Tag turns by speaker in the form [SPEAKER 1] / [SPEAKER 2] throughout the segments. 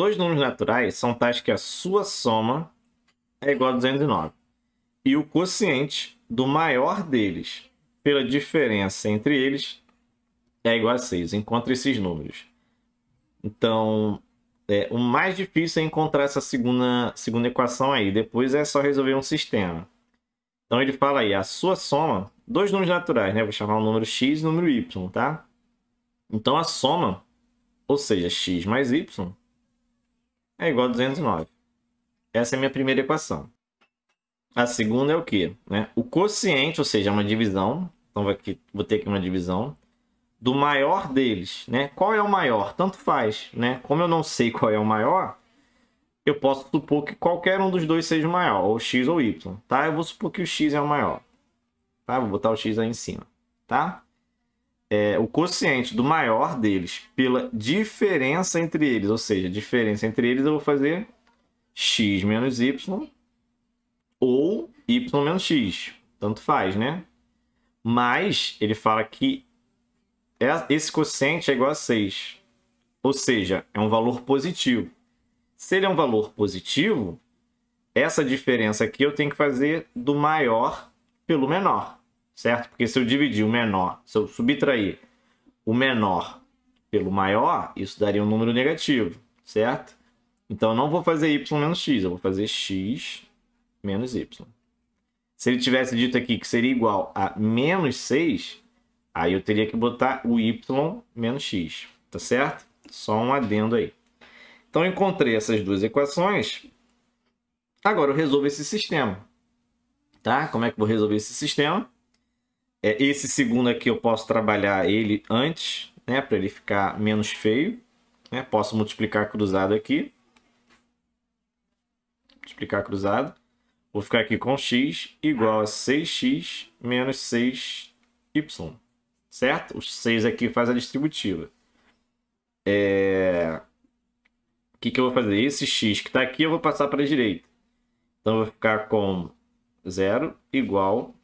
[SPEAKER 1] Dois números naturais são tais que a sua soma é igual a 209 e o quociente do maior deles pela diferença entre eles é igual a 6. Encontre esses números. Então, é, o mais difícil é encontrar essa segunda, segunda equação aí. Depois é só resolver um sistema. Então, ele fala aí, a sua soma, dois números naturais, né? Vou chamar o número x e o número y, tá? Então, a soma, ou seja, x mais y, é igual a 209. Essa é a minha primeira equação. A segunda é o quê? Né? O quociente, ou seja, é uma divisão. Então aqui, vou ter aqui uma divisão. Do maior deles. Né? Qual é o maior? Tanto faz. Né? Como eu não sei qual é o maior, eu posso supor que qualquer um dos dois seja o maior. Ou x ou y. Tá? Eu vou supor que o x é o maior. Tá? Vou botar o x aí em cima. Tá? é, o quociente do maior deles pela diferença entre eles, ou seja, diferença entre eles eu vou fazer x menos y ou y menos x, tanto faz, né? Mas ele fala que é, esse quociente é igual a 6, ou seja, é um valor positivo. Se ele é um valor positivo, essa diferença aqui eu tenho que fazer do maior pelo menor certo? Porque se eu dividir o menor, se eu subtrair o menor pelo maior, isso daria um número negativo, certo? Então eu não vou fazer y menos x, eu vou fazer x menos y. Se ele tivesse dito aqui que seria igual a menos 6, aí eu teria que botar o y menos x, tá certo? Só um adendo aí. Então eu encontrei essas duas equações. Agora eu resolvo esse sistema. Tá? Como é que eu vou resolver esse sistema? é, esse segundo aqui eu posso trabalhar ele antes, né? Para ele ficar menos feio. Né? Posso multiplicar cruzado aqui. Multiplicar cruzado. Vou ficar aqui com x igual a 6x menos 6y. Certo? Os 6 aqui faz a distributiva. É... O que, que eu vou fazer? Esse x que está aqui eu vou passar para a direita. Então eu vou ficar com 0 igual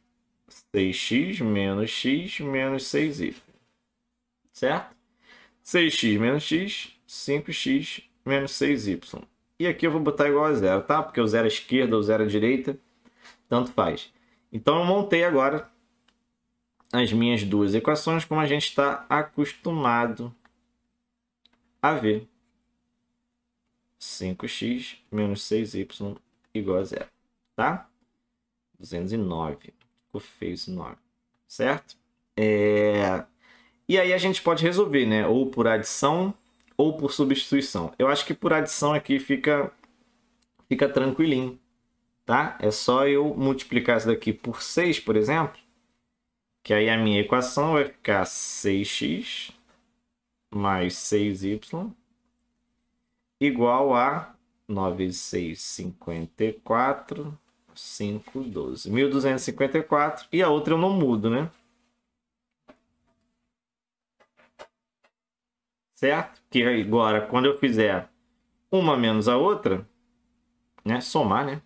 [SPEAKER 1] 6x menos x menos 6y. Certo? 6x menos x, 5x menos 6y. E aqui eu vou botar igual a zero, tá? Porque o zero à esquerda ou zero à direita, tanto faz. Então eu montei agora as minhas duas equações como a gente está acostumado a ver. 5x menos 6y igual a zero, tá? 209. Ficou feio esse nome, certo? É... E aí a gente pode resolver, né? Ou por adição ou por substituição. Eu acho que por adição aqui fica, fica tranquilinho, tá? É só eu multiplicar isso daqui por 6, por exemplo, que aí a minha equação vai ficar 6x mais 6y igual a 9,654 5, 12. 1254. E a outra eu não mudo, né? Certo? Que agora, quando eu fizer uma menos a outra, né? Somar, né?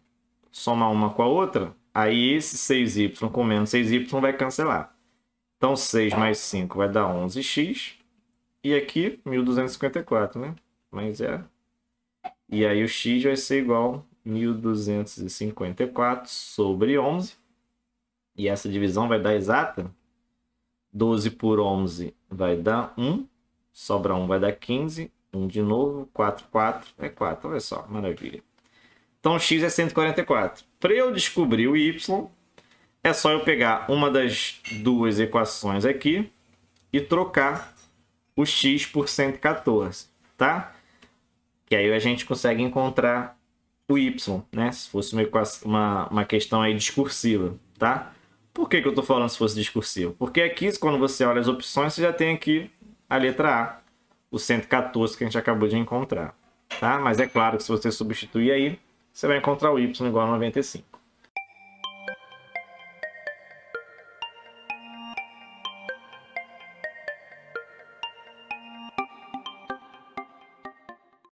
[SPEAKER 1] Somar uma com a outra, aí esse 6y com menos 6y vai cancelar. Então, 6 mais 5 vai dar 11x. E aqui, 1254, né? Mais é... E aí o x vai ser igual 1254 sobre 11. E essa divisão vai dar exata. 12 por 11 vai dar 1. Sobra 1 vai dar 15. 1 de novo. 4, 4 é 4. Olha só, maravilha. Então x é 144. Para eu descobrir o y, é só eu pegar uma das duas equações aqui e trocar o x por 114, tá? Que aí a gente consegue encontrar o y, né? Se fosse uma, uma, uma questão aí discursiva, tá? Por que, que eu estou falando se fosse discursivo? Porque aqui, quando você olha as opções, você já tem aqui a letra A, o 114 que a gente acabou de encontrar, tá? Mas é claro que se você substituir aí, você vai encontrar o y igual a 95.